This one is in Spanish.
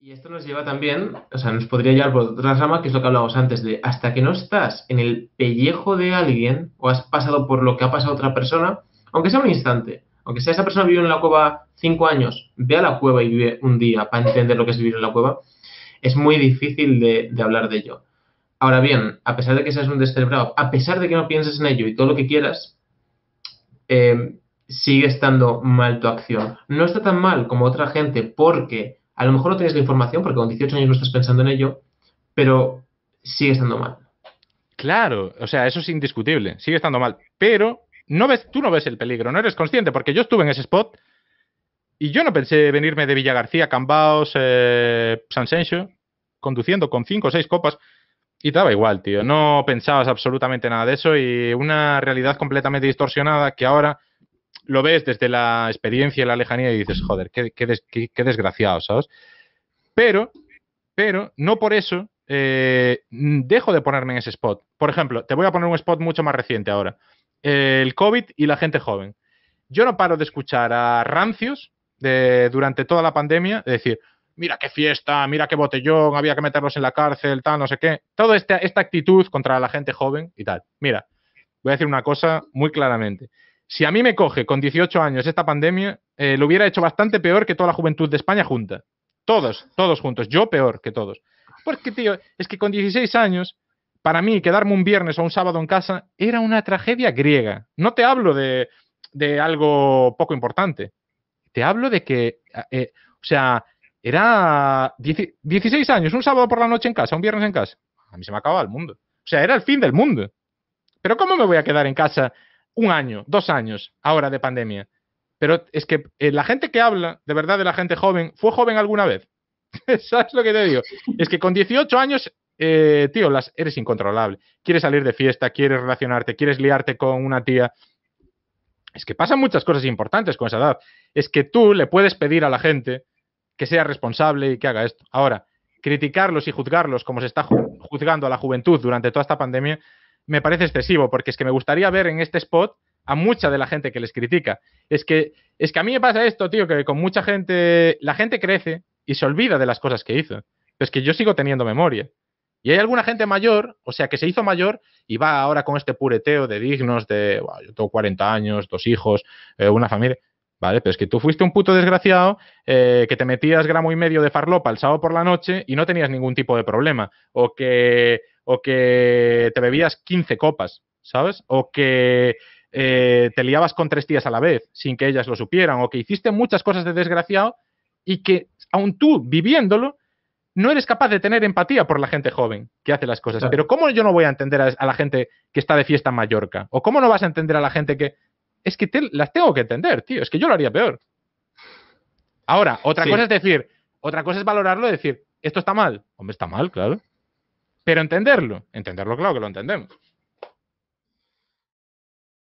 Y esto nos lleva también, o sea, nos podría llevar por otra rama, que es lo que hablábamos antes, de hasta que no estás en el pellejo de alguien o has pasado por lo que ha pasado otra persona, aunque sea un instante, aunque sea esa persona vive en la cueva cinco años, ve a la cueva y vive un día para entender lo que es vivir en la cueva, es muy difícil de, hablar de ello. Ahora bien, a pesar de que seas un descerebrado, a pesar de que no pienses en ello y todo lo que quieras, eh, sigue estando mal tu acción. No está tan mal como otra gente porque a lo mejor no tienes la información porque con 18 años no estás pensando en ello, pero sigue estando mal. Claro, o sea, eso es indiscutible, sigue estando mal, pero no ves, tú no ves el peligro, no eres consciente, porque yo estuve en ese spot y yo no pensé venirme de Villa García, Cambaos, eh, San conduciendo con 5 o 6 copas y te daba igual, tío, no pensabas absolutamente nada de eso y una realidad completamente distorsionada que ahora lo ves desde la experiencia y la lejanía y dices, joder, qué, desgraciados, desgraciado, ¿sabes? Pero, pero, no por eso eh, dejo de ponerme en ese spot. Por ejemplo, te voy a poner un spot mucho más reciente ahora. El COVID y la gente joven. Yo no paro de escuchar a rancios de, durante toda la pandemia decir, mira qué fiesta, mira qué botellón, había que meterlos en la cárcel, tal, no sé qué. Toda esta actitud contra la gente joven y tal. Mira, voy a decir una cosa muy claramente. Si a mí me coge con 18 años esta pandemia, eh, lo hubiera hecho bastante peor que toda la juventud de España junta. Todos, todos juntos. Yo peor que todos. Porque, tío, es que con 16 años, para mí, quedarme un viernes o un sábado en casa era una tragedia griega. No te hablo de, de algo poco importante. Te hablo de que, eh, o sea, era 16 años, un sábado por la noche en casa, un viernes en casa. A mí se me acababa el mundo. O sea, era el fin del mundo. Pero ¿cómo me voy a quedar en casa un año, dos años ahora de pandemia. Pero es que eh, la gente que habla, de verdad, de la gente joven, ¿fue joven alguna vez? ¿Sabes lo que te digo? Es que con 18 años, eh, tío, eres incontrolable. Quieres salir de fiesta, quieres relacionarte, quieres liarte con una tía. Es que pasan muchas cosas importantes con esa edad. Es que tú le puedes pedir a la gente que sea responsable y que haga esto. Ahora, criticarlos y juzgarlos como se está juzgando a la juventud durante toda esta pandemia, me parece excesivo, porque es que me gustaría ver en este spot a mucha de la gente que les critica. Es que, es que a mí me pasa esto, tío, que con mucha gente, la gente crece y se olvida de las cosas que hizo. es que yo sigo teniendo memoria. Y hay alguna gente mayor, o sea, que se hizo mayor y va ahora con este pureteo de dignos, de, yo tengo 40 años, dos hijos, eh, una familia. Vale, pero es que tú fuiste un puto desgraciado eh, que te metías gramo y medio de farlopa el sábado por la noche y no tenías ningún tipo de problema. O que, o que te bebías 15 copas, ¿sabes? O que eh, te liabas con tres tías a la vez sin que ellas lo supieran, o que hiciste muchas cosas de desgraciado y que aun tú viviéndolo no eres capaz de tener empatía por la gente joven que hace las cosas. Pero ¿cómo yo no voy a entender a, la gente que está de fiesta en Mallorca? ¿O cómo no vas a entender a la gente que... Es que te, las tengo que entender, tío, es que yo lo haría peor. Ahora, otra cosa es decir, otra cosa es valorarlo y decir, esto está mal. Hombre, está mal, claro pero entenderlo, entenderlo, claro que lo entendemos.